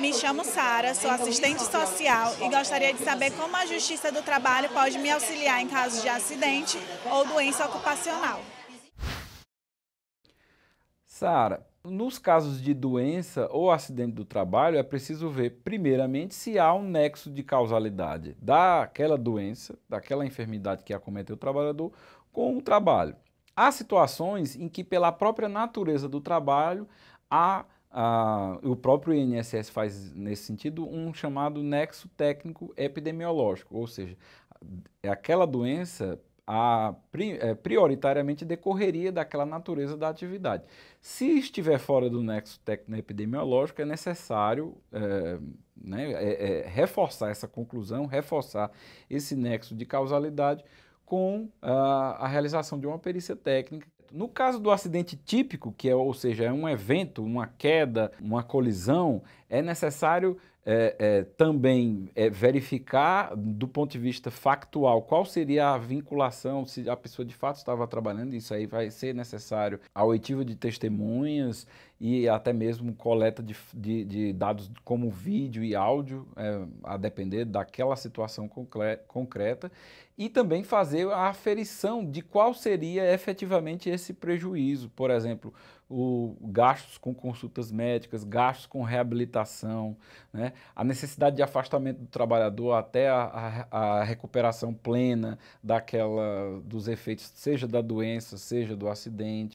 Me chamo Sara, sou assistente social e gostaria de saber como a Justiça do Trabalho pode me auxiliar em casos de acidente ou doença ocupacional. Sara, nos casos de doença ou acidente do trabalho, é preciso ver, primeiramente, se há um nexo de causalidade daquela doença, daquela enfermidade que acometeu o trabalhador, com o trabalho. Há situações em que, pela própria natureza do trabalho, há a, o próprio INSS faz nesse sentido um chamado nexo técnico epidemiológico, ou seja, é aquela doença a, é, prioritariamente decorreria daquela natureza da atividade. Se estiver fora do nexo técnico-epidemiológico, é necessário é, né, é, é, reforçar essa conclusão, reforçar esse nexo de causalidade com a, a realização de uma perícia técnica no caso do acidente típico, que é, ou seja, é um evento, uma queda, uma colisão, é necessário é, é, também é, verificar do ponto de vista factual qual seria a vinculação, se a pessoa de fato estava trabalhando, isso aí vai ser necessário a oitiva de testemunhas e até mesmo coleta de, de, de dados como vídeo e áudio, é, a depender daquela situação concreta, e também fazer a aferição de qual seria efetivamente esse prejuízo, por exemplo, o gastos com consultas médicas, gastos com reabilitação, né? a necessidade de afastamento do trabalhador até a, a, a recuperação plena daquela dos efeitos, seja da doença, seja do acidente.